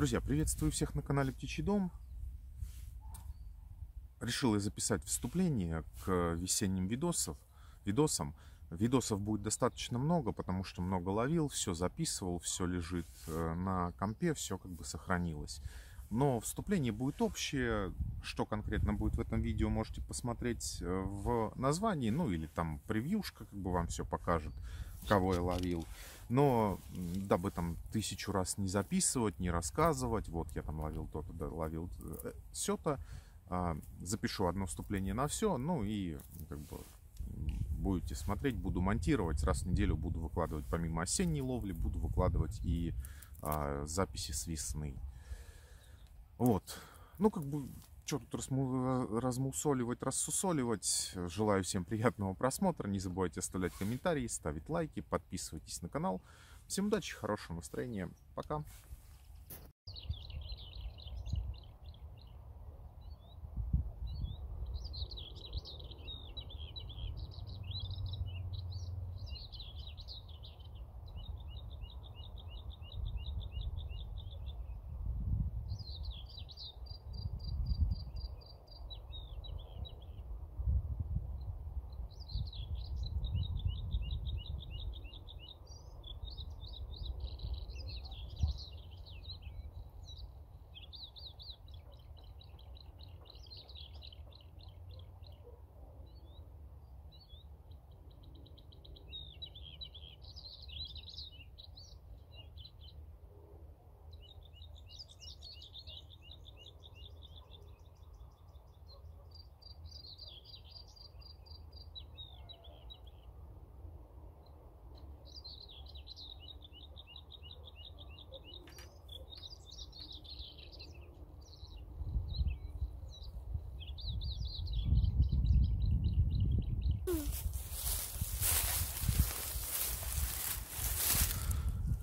Друзья, приветствую всех на канале Птичий дом. Решил я записать вступление к весенним видосов, видосам. Видосов будет достаточно много, потому что много ловил, все записывал, все лежит э, на компе, все как бы сохранилось. Но вступление будет общее, что конкретно будет в этом видео, можете посмотреть э, в названии, ну или там превьюшка как бы вам все покажет кого я ловил. Но дабы там тысячу раз не записывать, не рассказывать, вот я там ловил то-то, да, ловил все-то, э, а, запишу одно вступление на все, ну и как бы будете смотреть, буду монтировать, раз в неделю буду выкладывать помимо осенней ловли, буду выкладывать и а, записи с весны. Вот. Ну, как бы что тут размусоливать, рассусоливать. Желаю всем приятного просмотра. Не забывайте оставлять комментарии, ставить лайки, подписывайтесь на канал. Всем удачи, хорошего настроения. Пока.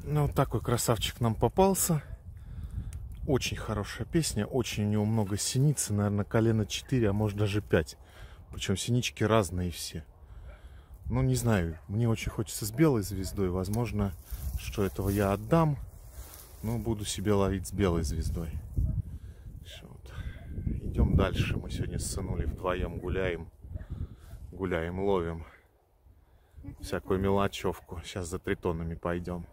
Ну, вот такой красавчик нам попался. Очень хорошая песня, очень у него много синицы, наверное, колено 4, а может даже 5. Причем синички разные все. Ну, не знаю, мне очень хочется с белой звездой. Возможно, что этого я отдам, но буду себе ловить с белой звездой. Вот. Идем дальше. Мы сегодня с сынули вдвоем гуляем. Гуляем, ловим. Всякую мелочевку. Сейчас за тритонами пойдем.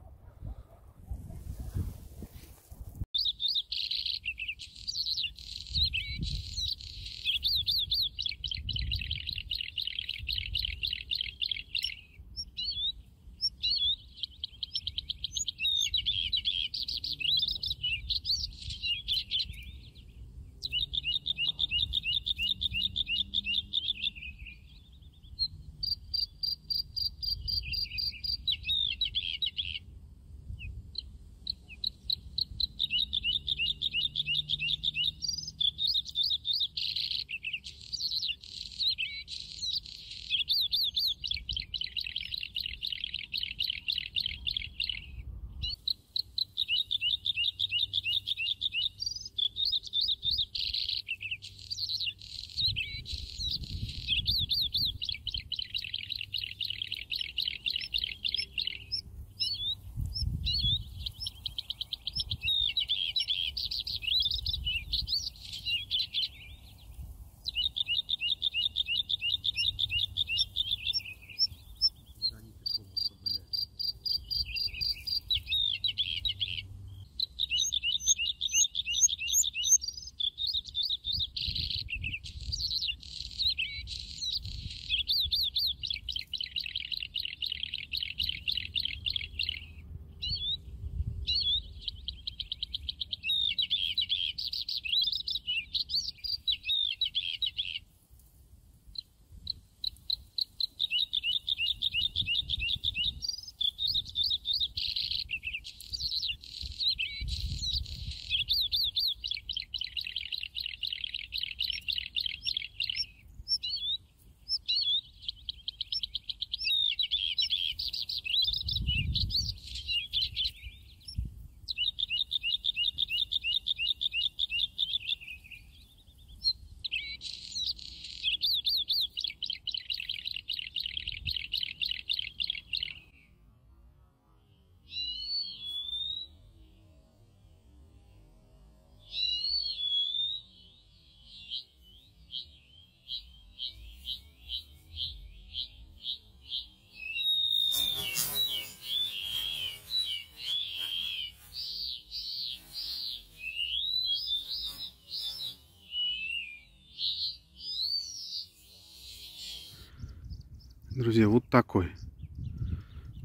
Друзья, вот такой.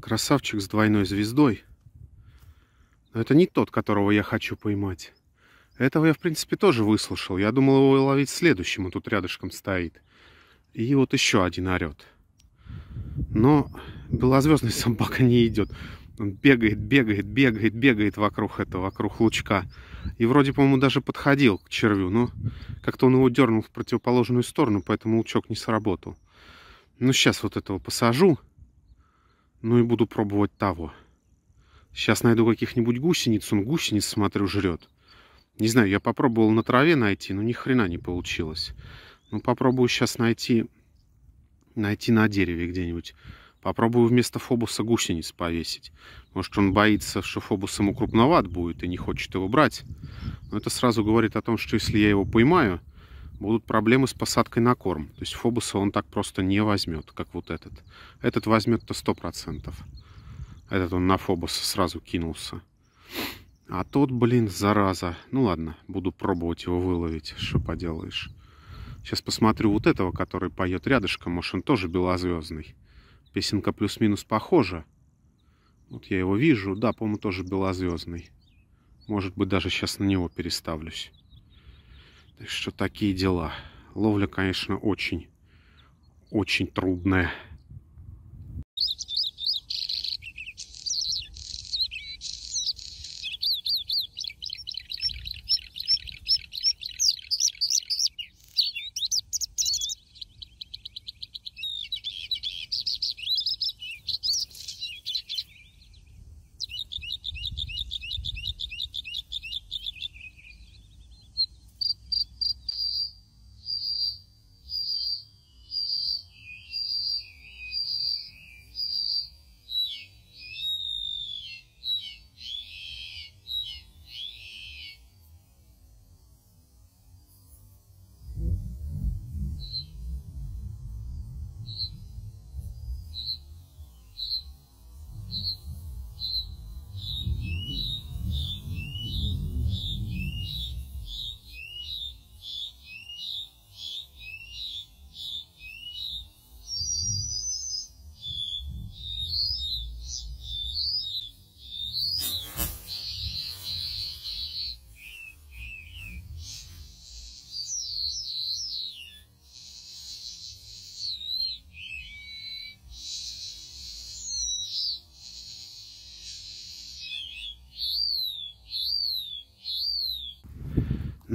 Красавчик с двойной звездой. Но это не тот, которого я хочу поймать. Этого я, в принципе, тоже выслушал. Я думал его ловить следующим. Он тут рядышком стоит. И вот еще один орет. Но белозвездный сам пока не идет. Он бегает, бегает, бегает, бегает вокруг этого, вокруг лучка. И вроде, по-моему, даже подходил к червю, но как-то он его дернул в противоположную сторону, поэтому лучок не сработал. Ну, сейчас вот этого посажу. Ну и буду пробовать того. Сейчас найду каких-нибудь гусениц. Он гусениц, смотрю, жрет. Не знаю, я попробовал на траве найти, но ни хрена не получилось. Ну, попробую сейчас найти, найти на дереве где-нибудь. Попробую вместо фобуса гусениц повесить. Может, он боится, что фобус ему крупноват будет и не хочет его брать. Но это сразу говорит о том, что если я его поймаю, будут проблемы с посадкой на корм. То есть фобуса он так просто не возьмет, как вот этот. Этот возьмет-то 100%. Этот он на фобуса сразу кинулся. А тот, блин, зараза. Ну ладно, буду пробовать его выловить. Что поделаешь. Сейчас посмотрю вот этого, который поет рядышком. Может, он тоже белозвездный. Песенка плюс-минус похожа. Вот я его вижу. Да, по-моему, тоже белозвездный. Может быть, даже сейчас на него переставлюсь что такие дела. Ловля, конечно, очень, очень трудная.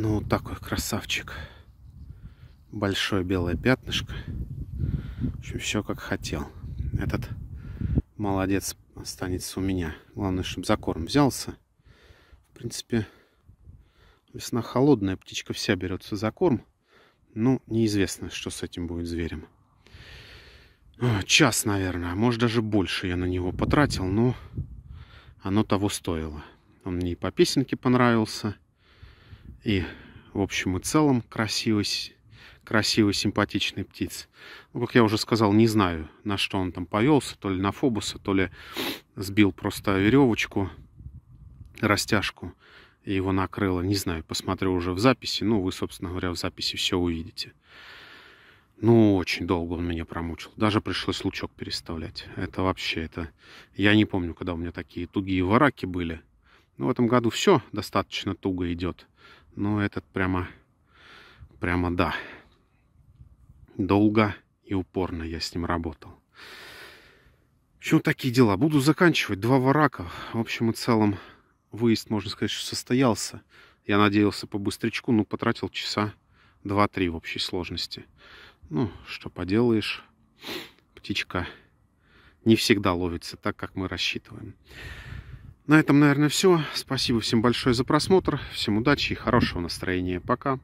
Ну, вот такой красавчик. Большое белое пятнышко. В общем, все как хотел. Этот молодец останется у меня. Главное, чтобы за корм взялся. В принципе, весна холодная, птичка вся берется за корм. Ну, неизвестно, что с этим будет зверем. А, час, наверное, а может даже больше я на него потратил, но оно того стоило. Он мне и по песенке понравился, и в общем и целом красивый, красивый симпатичный птиц. Ну, как я уже сказал, не знаю, на что он там повелся, то ли на фобуса, то ли сбил просто веревочку, растяжку, и его накрыло. Не знаю, посмотрю уже в записи, ну, вы, собственно говоря, в записи все увидите. Ну, очень долго он меня промучил. Даже пришлось лучок переставлять. Это вообще, это... Я не помню, когда у меня такие тугие вараки были. Но в этом году все достаточно туго идет. Но ну, этот прямо, прямо да. Долго и упорно я с ним работал. В общем, такие дела. Буду заканчивать. Два варака. В общем и целом, выезд, можно сказать, состоялся. Я надеялся по быстрячку, но ну, потратил часа 2-3 в общей сложности. Ну, что поделаешь. Птичка не всегда ловится так, как мы рассчитываем. На этом, наверное, все. Спасибо всем большое за просмотр. Всем удачи и хорошего настроения. Пока.